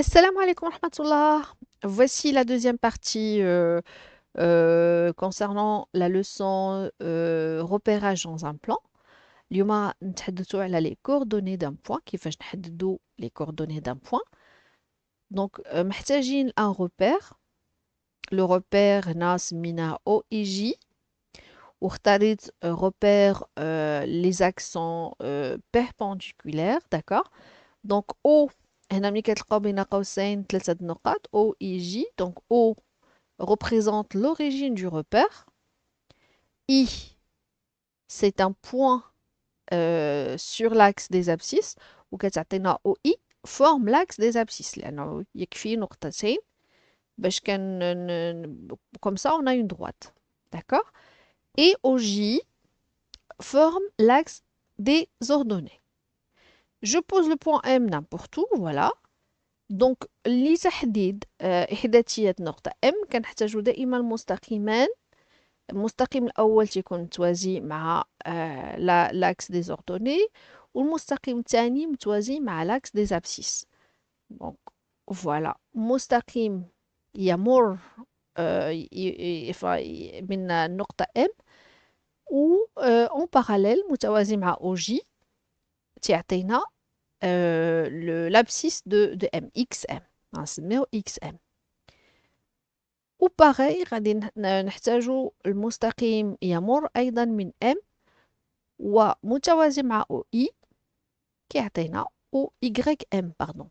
Assalamu alaikum rahmatullah. Voici la deuxième partie euh, euh, concernant la leçon euh, repérage dans un plan. nous نتحدثوا elle les coordonnées d'un point كيفاش نحددوا les coordonnées d'un point donc محتاجين un repère le repère nas mina O et J repère les accents perpendiculaires d'accord donc O on a mis quatre points, on a trois, trois, quatre, O, I, e J. Donc, O représente l'origine du repère. I, c'est un point euh, sur l'axe des abscisses. Donc, on a OI, forme l'axe des abscisses. Donc, il y a deux points. Comme ça, on a une droite. D'accord Et OJ forme l'axe des ordonnées. Je pose le point M n'importe où, voilà. les لتحديد M كنحتاجو دائما مستقيمان المستقيم الأول تيكون متوازي مع لا لاكس le des والمستقيم الثاني متوازي مع لاكس دي Donc دونك مستقيم يمر من M ou en parallèle, متوازي مع Tiatena, euh, l'abscisse de, M, XM. X XM. Hein, Ou pareil, le نحتاجو المستقيم يمر أيضا من M ومتوازي مع OI Y M pardon.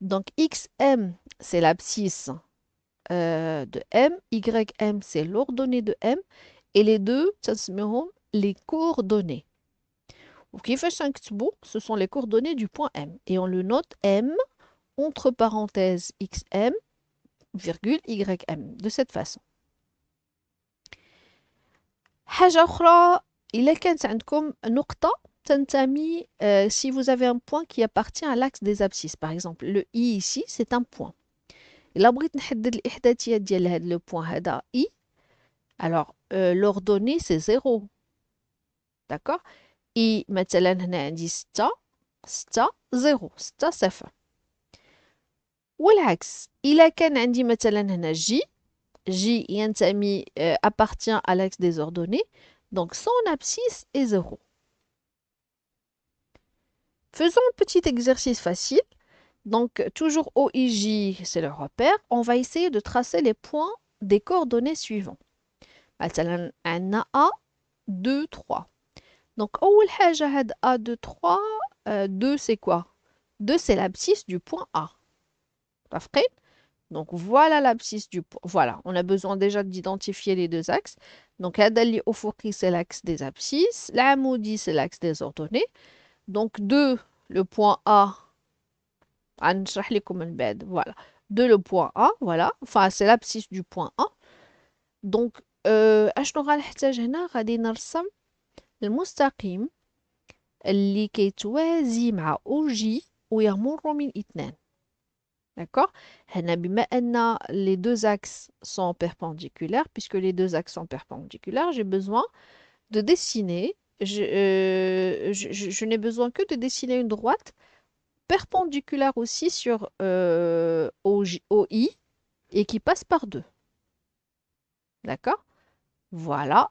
Donc XM c'est l'abscisse euh, de M, YM c'est l'ordonnée de M et les deux c'est les coordonnées ce sont les coordonnées du point M. Et on le note M, entre parenthèses XM, virgule YM, de cette façon. il est euh, si vous avez un point qui appartient à l'axe des abscisses par exemple le i ici c'est un point La بغيت نحدد point ديال i alors euh, l'ordonnée c'est 0 d'accord اي مثلا هنا عندي 6 ستة Ou l'axe. I, والعكس إلا كان عندي مثلا هنا جي جي ينتمي appartient à l'axe des ordonnées donc son abscisse est 0. Faisons un petit exercice facile. Donc toujours O, I, J, c'est le repère. On va essayer de tracer les points des coordonnées suivants. مثلا عندنا A 2 3 donc, أول le A de 3, 2 c'est quoi 2 c'est l'abscisse du point A. Donc voilà l'abscisse du point. Voilà, on a besoin déjà d'identifier les deux axes. Donc Adali Ofoki c'est l'axe des abscisses, l'Amoudi c'est l'axe des ordonnées. Donc 2, le point A. Voilà. 2 le point A, voilà. Enfin, c'est l'abscisse du point A. Donc, euh, المستقيم اللي كيتوازي مع أو جي من D'accord هنا بما les deux axes sont perpendiculaires, puisque les deux axes sont perpendiculaires, j'ai besoin de dessiner, je, euh, n'ai besoin que de dessiner une droite perpendiculaire aussi sur euh, et qui passe par deux. D'accord Voilà,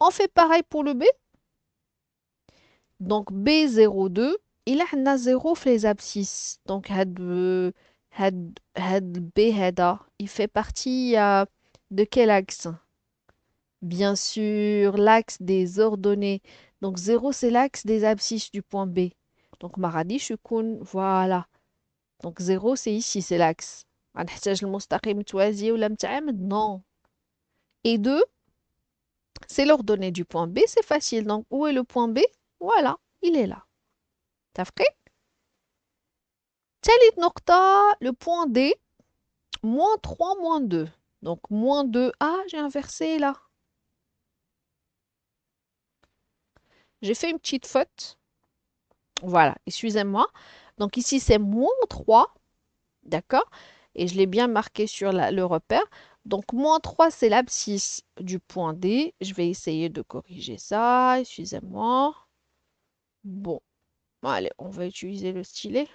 On fait pareil pour le B. Donc B02, il a 0 fait les abscisses. Donc had, euh, had, had B il fait partie euh, de quel axe Bien sûr, l'axe des ordonnées. Donc 0, c'est l'axe des abscisses du point B. Donc maradi, voilà. Donc 0, c'est ici, c'est l'axe. Non. Et 2, c'est l'ordonnée du point B, c'est facile. Donc, où est le point B Voilà, il est là. fait Telit Nocta, le point D moins 3 moins 2 donc moins 2 ah j'ai inversé là j'ai fait une petite faute voilà excusez-moi donc ici c'est moins 3 d'accord et je l'ai bien marqué sur le repère donc, moins 3, c'est l'abscisse du point D. Je vais essayer de corriger ça. Excusez-moi. Bon. Allez, on va utiliser le stylet.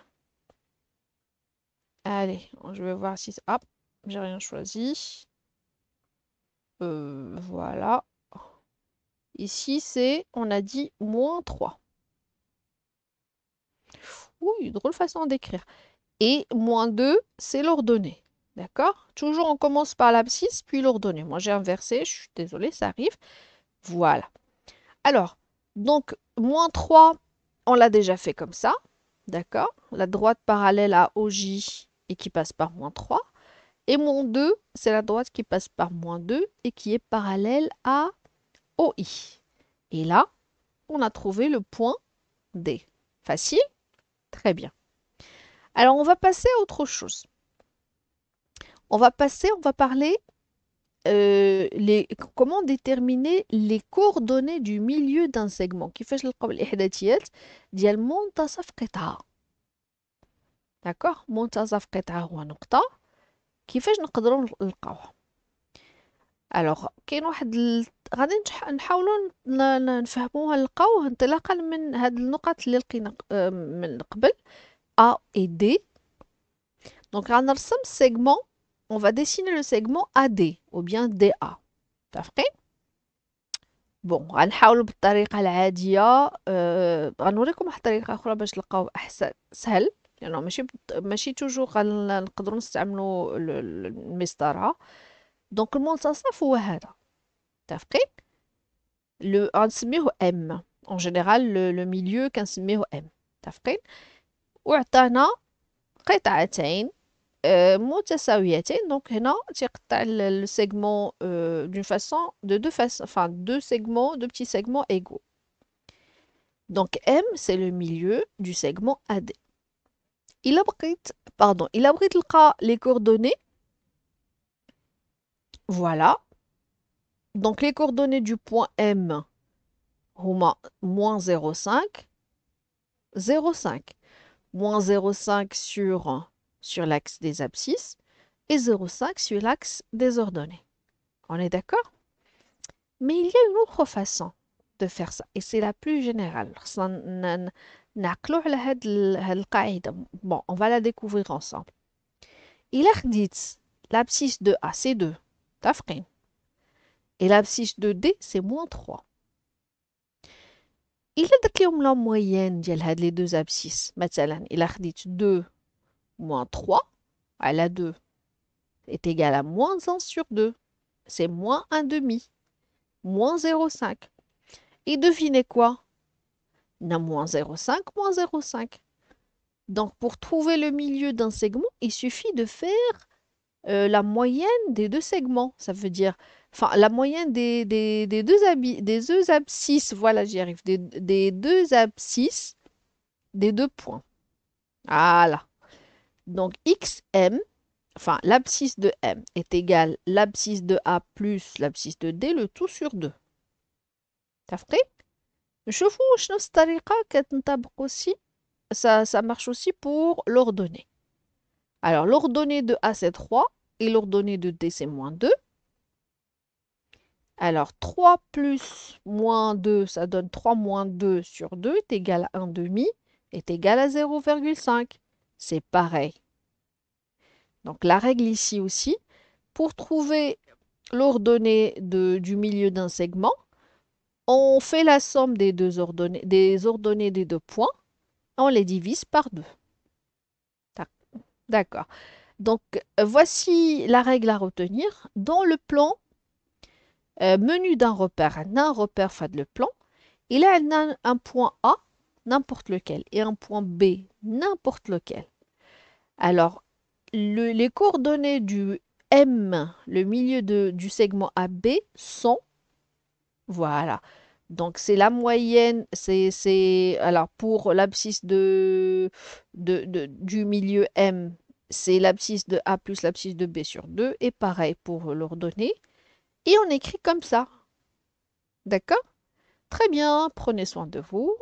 Allez, je vais voir si... Hop, ah, j'ai rien choisi. Euh, voilà. Ici, c'est, on a dit, moins 3. Ouh, drôle façon d'écrire. Et moins 2, c'est l'ordonnée. D'accord Toujours, on commence par l'abscisse, puis l'ordonnée. Moi, j'ai inversé, je suis désolée, ça arrive. Voilà. Alors, donc, moins 3, on l'a déjà fait comme ça. D'accord La droite parallèle à OJ et qui passe par moins 3. Et moins 2, c'est la droite qui passe par moins 2 et qui est parallèle à OI. Et là, on a trouvé le point D. Facile Très bien. Alors, on va passer à autre chose. On va passer, on va parler euh, les, comment déterminer les coordonnées du milieu d'un segment. Qui fait le الاحداثيات ديال منتصف قطعة. D'accord منتصف قطعة هو نقطة كيفاش نقدروا نلقاوها. Alors, كاين واحد غادي نحاولوا نفهموها نلقاوه انطلاقا من هاد النقط اللي لقينا من قبل A et D دونك غنرسم سيغمون on va dessiner le segment AD ou bien DA. T'as bon غنحاولوا بالطريقه العاديه غنوريكم واحد الطريقه اخرى باش نلقاو احسن سهل لانه ماشي ماشي le غنقدروا نستعملوا المسطره دونك المنتصف le, Le le ام le جينيرال لو Ou ام euh, donc donc هنا تقطع لو سيغمون d'une façon, de deux enfin deux segments deux petits segments égaux donc M c'est le milieu du segment AD il abrite, pardon il a les coordonnées voilà donc les coordonnées du point M Huma, moins 0,5, 0,5. Moins 0,5 sur sur l'axe des abscisses et 0,5 sur l'axe des ordonnées. On est d'accord Mais il y a une autre façon de faire ça et c'est la plus générale. Bon, on va la découvrir ensemble. Il a dit l'abscisse de A c'est 2, Et l'abscisse de D c'est moins 3. Il a dit la moyenne de les deux abscisses. Il a dit 2 moins 3 à a 2 est égal à moins 1 sur 2. C'est moins 1 demi. Moins 0,5. Et devinez quoi a moins 0,5, moins 0,5. Donc pour trouver le milieu d'un segment, il suffit de faire euh, la moyenne des deux segments. Ça veut dire, enfin la moyenne des, deux, des abscisses, voilà j'y arrive, des, des deux abscisses des deux points. Voilà. Donc xm, enfin l'abscisse de m est égale à l'abscisse de a plus l'abscisse de d, le tout sur 2. ça, ça marche aussi pour l'ordonnée. Alors l'ordonnée de A c'est 3 et l'ordonnée de D c'est moins 2. Alors 3 plus moins 2, ça donne 3 moins 2 sur 2 est égal à 1 demi, est égal à 0,5 c'est pareil. Donc la règle ici aussi, pour trouver l'ordonnée du milieu d'un segment, on fait la somme des deux ordonnées des, ordonnées des deux points, on les divise par deux. D'accord. Donc voici la règle à retenir. Dans le plan euh, menu d'un repère, un repère fait le plan, il a un point A, n'importe lequel, et un point B, n'importe lequel. Alors, les coordonnées du M, le milieu de, du segment AB, sont... Voilà. Donc, c'est la moyenne, c'est... Alors, pour l'abscisse de, du milieu M, c'est l'abscisse de A plus l'abscisse de B sur 2. Et pareil pour l'ordonnée. Et on écrit comme ça. D'accord Très bien, prenez soin de vous.